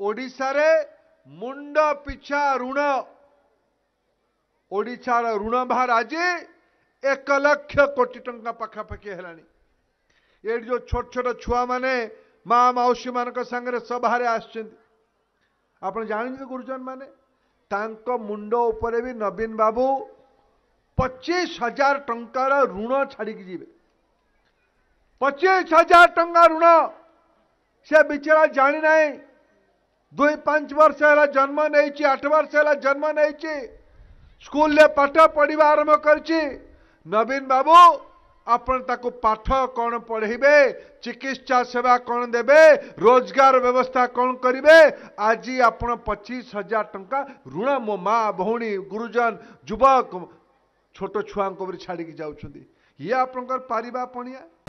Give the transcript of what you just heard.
ओडारे मुंड पिछा ऋण ओडार ऋण भार आज एक लक्ष कोटी टाइम पखापाखि ये जो छोट छोट छुआ मैंने माँ मौसी मान संगे सभा आपंज गुरुजन मैंने मुंड भी नवीन बाबू पचीस हजार टुण छाड़ी जी पचीस हजार टा ऋण से बिचरा जाणी ना दुई पांच वर्ष है जन्म नहीं आठ वर्ष है जन्म नहीं स्कूल ने पाठ पढ़ा आरंभ कर नवीन बाबू ताको पाठ कौन पढ़े चिकित्सा सेवा कौन देबे रोजगार व्यवस्था कौन करे आज आप पचीस हजार टाँचा ऋण मो माँ भौणी गुरुजन युवक छोट छुआ छाड़ी जाऊँगी ये आपणकर पारिबा